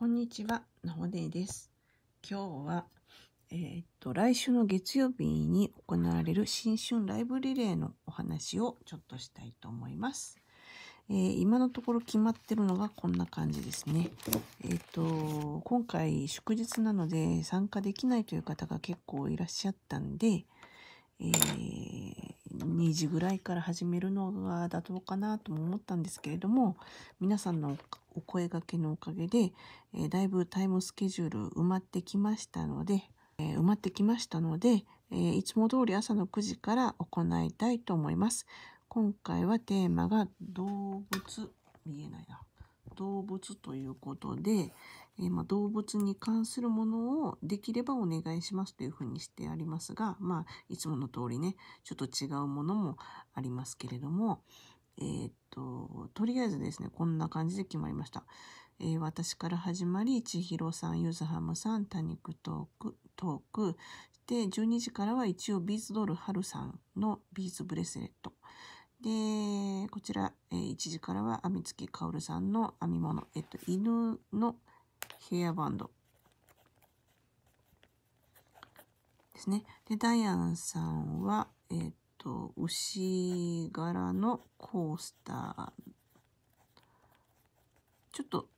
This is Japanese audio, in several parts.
こんにちは、のほねです。今日は、えー、っと、来週の月曜日に行われる新春ライブリレーのお話をちょっとしたいと思います。えー、今のところ決まってるのがこんな感じですね。えっ、と、今回祝日なので参加できないという方が結構いらっしゃったんで、えー、2時ぐらいから始めるのが妥当かなとも思ったんですけれども皆さんのお声がけのおかげで、えー、だいぶタイムスケジュール埋まってきましたので、えー、埋まってきましたので、えー、いつも通り朝の9時から行いたいと思います。今回はテーマが動物見えないな動物ということで、えー、ま動物に関するものをできればお願いしますというふうにしてありますが、まあ、いつもの通りねちょっと違うものもありますけれども、えー、っととりあえずですねこんな感じで決まりました。えー、私から始まり千尋さんゆずはむさん多肉トークトークで12時からは一応ビーズドールはるさんのビーズブレスレットで、こちら、えー、1時からは、編みつきかおるさんの編み物、えっと、犬のヘアバンドですね。で、ダイアンさんは、えー、っと、牛柄のコースター。ちょっと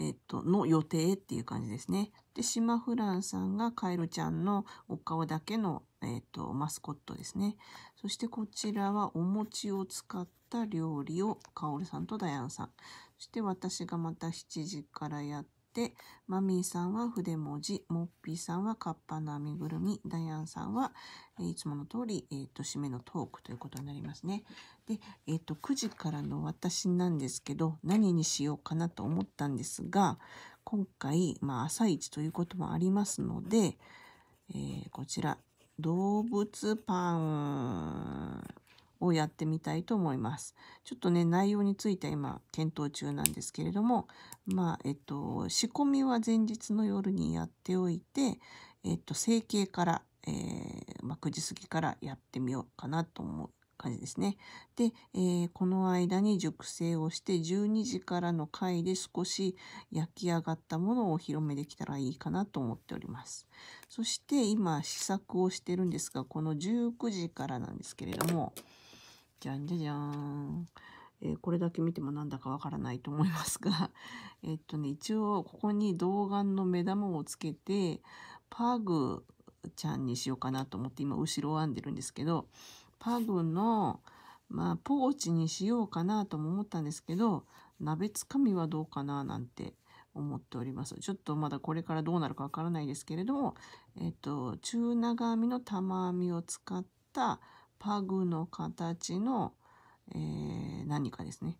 えっと、の予定っていう感じですね。で、シマフランさんがカエルちゃんのお顔だけの、えっと、マスコットですね。そしてこちらはお餅を使った料理をカオルさんとダヤンさん。そして私がまた7時からやってて、マミーさんは筆文字、モッピーさんはカッパの編みぐるみ、ダイアンさんは、いつもの通り、えっ、ー、と、締めのトークということになりますね。で、えっ、ー、と、9時からの私なんですけど、何にしようかなと思ったんですが、今回、まあ、朝一ということもありますので、えー、こちら、動物パン。をやってみたいと思います。ちょっとね、内容については今、検討中なんですけれども、まあ、えっと、仕込みは前日の夜にやっておいて、えっと、整形から、えー、まあ、9時過ぎからやってみようかなと思う感じですね。で、えー、この間に熟成をして12時からの回で少し焼き上がったものをお披露目できたらいいかなと思っております。そして今試作をしてるんですが、この19時からなんですけれども、じゃんじゃじゃーん。えー、これだけ見てもなんだかわからないと思いますが、えっとね、一応ここに童顔の目玉をつけて、パグちゃんにしようかなと思って今後ろを編んでるんですけど、パグの、まあ、ポーチにしようかなとも思ったんですけど、鍋つかみはどうかななんて思っております。ちょっとまだこれからどうなるかわからないですけれども、えっと、中長編みの玉編みを使った、パグの形の、えー、何かですね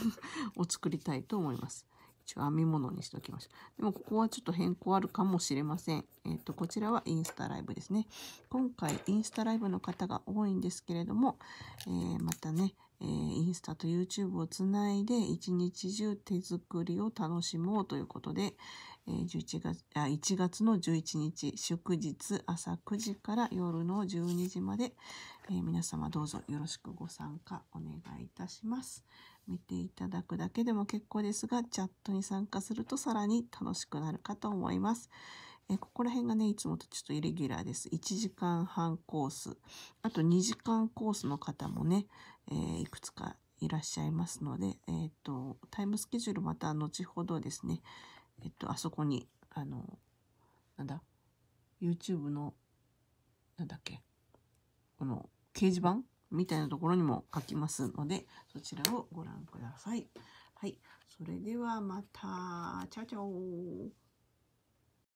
を作りたいと思います。一応編み物にしておきました。でもここはちょっと変更あるかもしれません。えっ、ー、と、こちらはインスタライブですね。今回インスタライブの方が多いんですけれども、えー、またね、えー、インスタと YouTube をつないで一日中手作りを楽しもうということで、えー、11月あ1月の11日祝日朝9時から夜の12時まで、えー、皆様どうぞよろしくご参加お願いいたします。見ていただくだけでも結構ですがチャットに参加するとさらに楽しくなるかと思います。えここら辺がね、いつもとちょっとイレギュラーです。1時間半コース、あと2時間コースの方もね、えー、いくつかいらっしゃいますので、えっ、ー、と、タイムスケジュールまた後ほどですね、えっ、ー、と、あそこに、あの、なんだ、YouTube の、なんだっけ、この掲示板みたいなところにも書きますので、そちらをご覧ください。はい。それではまた。チャチャオ